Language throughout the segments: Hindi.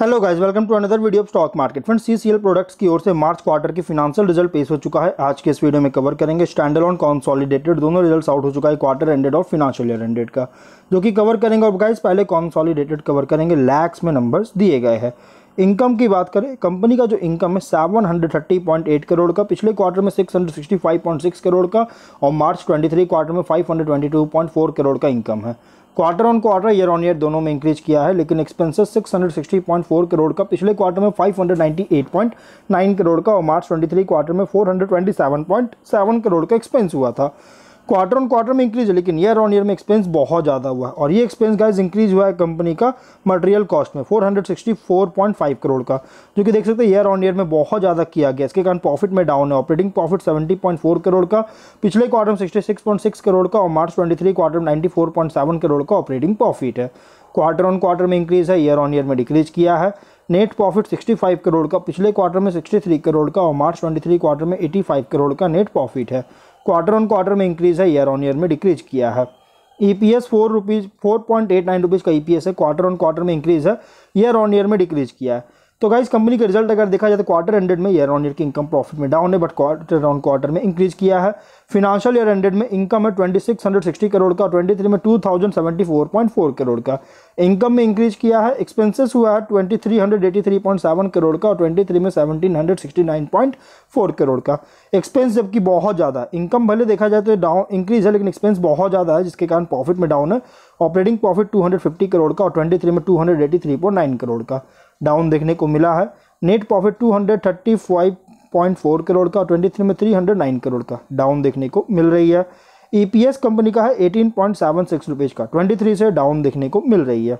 hello guys welcome to another video of stock market friends CCL products की ओर से मार्च क्वार्टर की फिनांशियल रिजल्ट पेश हो चुका है आज के इस वीडियो में कवर करेंगे स्टैंडर्ड ऑन कॉन्सॉलिडेटेड दोनों रिजल्ट्स आउट हो चुका है क्वार्टर एंडेड और फिनांशियल ईयर एंडेड का जो कि कवर करेंगे और गाइज पहले कॉन्सॉलीडेटेड कवर करेंगे लैक्स में नंबर्स दिए गए हैं इनकम की बात करें कंपनी का जो इनकम है seven hundred thirty point eight crore का पिछले क्वार्टर में six hundred sixty five point six crore का और मार्च ट्वेंटी थ्री क्वार्टर में five hundred twenty two point four crore का इनकम है quarter on quarter year on year दोनों में इंक्रीज किया है लेकिन एक्सपेंसेस फोर करोड़ का पिछले क्वार्टर में five hundred eight point nine crore का और मार्च ट्वेंटी थ्री क्वार्टर में four hundred twenty seven point seven crore का एक्सपेंस हुआ था क्वार्टर ऑन क्वार्टर में इंक्रीज है लेकिन ईयर ऑन ईयर में एक्सपेंस बहुत ज़्यादा हुआ है और ये एक्सपेंस गाइज इंक्रीज हुआ है कंपनी का मटेरियल कॉस्ट में 464.5 करोड़ का जो कि देख सकते हैं ईयर ऑन ईयर में बहुत ज़्यादा किया गया इसके कारण प्रॉफिट में डाउन है ऑपरेटिंग प्रॉफिट 70.4 करोड़ का पिछले क्वार्टर में 66.6 करोड़ का और मार्च ट्वेंटी क्वार्टर में 94.7 करोड़ का ऑपरेटिंग प्रॉफिट है क्वार्टर ऑन क्वार्टर में इंक्रीज है ईयर ऑन ईयर में डिक्रीज किया है नेट प्रॉफिट 65 करोड़ का पिछले क्वार्टर में 63 करोड़ का और मार्च 23 क्वार्टर में 85 करोड़ का नेट प्रॉफिट है क्वार्टर ऑन क्वार्टर में इंक्रीज है ईयर ऑन ईयर में डिक्रीज किया है E P S four rupees four point eight nine rupees का ई पी एस है क्वार्टर ऑन क्वार्टर में इंक्रीज है ईयर ऑन ईयर में डिक्रीज किया है तो गाइज कंपनी के रिजल्ट अगर देखा जाए तो क्वार्टर एंडेड में ईयर ऑन ईयर की इनकम प्रॉफिट में डाउन है बट क्वार्टर ऑन क्वार्टर में इंक्रीज किया है फिनेंशियल ईयर एंडेड में इनकम है सिक्सटी करोड़ का ट्वेंटी थ्री में फोर करोड़ का इनकम में इंक्रीज किया है एक्सपेंसेस हुआ है सेवन करोड़ का और ट्वेंटी थ्री में फोर करोड़ का एक्सपेंस जबकि बहुत ज़्यादा इनकम भले देखा जाए तो डाउन इंक्रीज है लेकिन एक्सपेंस बहुत ज़्यादा है जिसके कारण प्रॉफिट में डाउन है ऑपरेटिंग प्रॉफिट 250 करोड़ का और 23 में 283.9 करोड़ का डाउन देखने को मिला है नेट प्रॉफिट 235.4 करोड़ का 23 में 309 करोड़ का डाउन देखने को मिल रही है ईपीएस e कंपनी का है 18.76 रुपीज़ का 23 से डाउन देखने को मिल रही है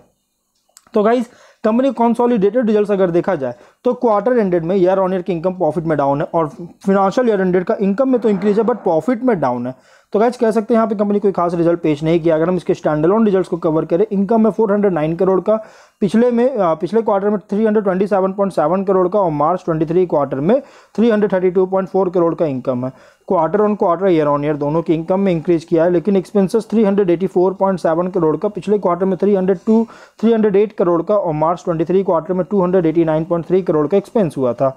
तो गाइज़ कंपनी कॉन्सॉलिडेटेड रिजल्ट्स अगर देखा जाए तो क्वार्टर एंडेड में ईयर ऑन ईयर की इनकम प्रॉफिट में डाउन है और फिनांशियल ईयर एंडेड का इनकम में तो इंक्रीज है बट प्रॉफिट में डाउन है तो गैस कह सकते हैं यहाँ पे कंपनी कोई खास रिजल्ट पेश नहीं किया अगर हम इसके ऑन रिजल्ट को कवर करें इनकम है फोर करोड़ का पिछले में पिछले क्वार्टर में 327.7 करोड़ का और मार्च 23 क्वार्टर में 332.4 करोड़ का इनकम है quarter on quarter year on year दोनों की इनकम में इंक्रीज किया है लेकिन एक्सपेंसेस 384.7 करोड़ का पिछले क्वार्टर में 302 308 करोड़ का और मार्च 23 क्वार्टर में 289.3 करोड़ का एक्सपेंस हुआ था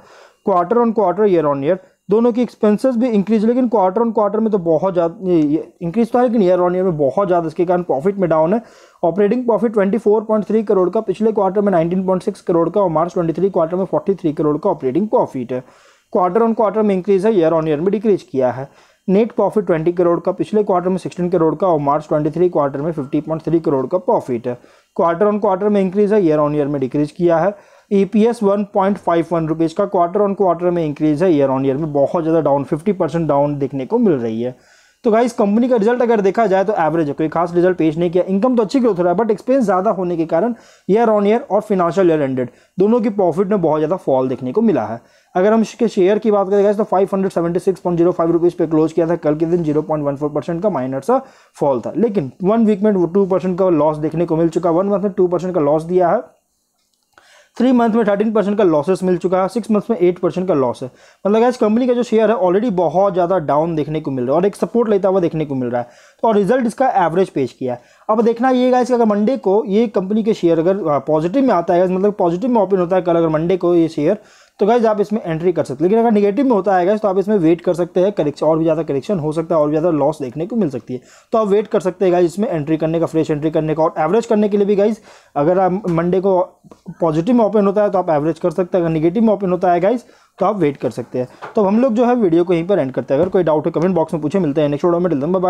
quarter on quarter year on year दोनों की एक्सपेंसेस भी इंक्रीज लेकिन क्वार्टर ऑन क्वार्टर में तो बहुत ज़्यादा इंक्रीज तो है लेकिन ईयर ऑन ईयर में बहुत ज़्यादा इसके कारण प्रॉफिट में डाउन है ऑपरेटिंग प्रॉफिट 24.3 करोड़ का पिछले क्वार्टर में 19.6 करोड़ का और मार्च 23 क्वार्टर में 43 करोड़ का ऑपरेटिंग प्रॉफिट है क्वार्टर ऑन क्वार्टर में इंक्रीज है ईयर ऑन ईयर में डिक्रीज किया है नेट प्रॉफिट ट्वेंटी करोड़ का पिछले क्वार्टर में सिक्सटीन करोड़ का और मार्च ट्वेंटी क्वार्टर में फिफ्टी करोड़ का प्रॉफिट है क्वार्टर ऑन क्वार्टर में इंक्रीज है ईयर ऑन ईयर में डिक्रीज किया है E P S one point five one rupees का क्वार्टर ऑन क्वार्टर में इंक्रीज है ईयर ऑन ईयर में बहुत ज़्यादा डाउन फिफ्टी परसेंट डाउन देखने को मिल रही है तो गाइस कंपनी का रिजल्ट अगर देखा जाए तो एवरेज है कोई खास रिजल्ट पेश नहीं किया इनकम तो अच्छी ग्रोथ हो रहा है बट एक्सपेंस ज़्यादा होने के कारण ईयर ऑन ईयर और फिनांशियल ईयर एंडेड दोनों की प्रॉफिट में बहुत ज़्यादा फॉल देखने को मिला है अगर हम इसके शेयर की बात करें तो five hundred seventy six point zero five पे क्लोज किया था कल के दिन zero point one four percent का माइनर सा फॉल था लेकिन वन वीक में टू परसेंट का लॉस देखने को मिल चुका वन मंथ में टू परसेंट का लॉस दिया है थ्री मंथ में थर्टीन परसेंट का लॉसेस मिल चुका है सिक्स मंथ में एट परसेंट का लॉस है मतलब इस कंपनी का जो शेयर है ऑलरेडी बहुत ज़्यादा डाउन देखने को मिल रहा है और एक सपोर्ट लेता हुआ देखने को मिल रहा है तो और रिजल्ट इसका एवरेज पेश किया है अब देखना ये गाइस अगर मंडे को ये कंपनी के शेयर अगर पॉजिटिव में आता है मतलब पॉजिटिव में ओपन होता है कल अगर मंडे को ये शेयर तो गाइज आप इसमें एंट्री कर सकते लेकिन अगर निगेटिव में होता है गाइज तो आप इसमें वेट कर सकते हैं करेक्शन और भी ज़्यादा करेक्शन हो सकता है और भी ज़्यादा लॉस देखने को मिल सकती है तो आप वेट कर सकते हैं गाइज इसमें एंट्री करने का फ्रेश एंट्री करने का और एवरेज करने के लिए भी गाइज अगर आप मंडे को पॉजिटिव में ओपन होता है तो आप एवरेज कर सकते हैं अगर निगेटिव में ओपन होता है गाइज तो आप वेट कर सकते हैं तो हम लोग जो है वीडियो को यहीं पर एंड करते हैं अगर कोई डाउट है कमेंट बॉक्स में पूछे मिलते हैं नेक्स्ट वीडियो में डिल्दम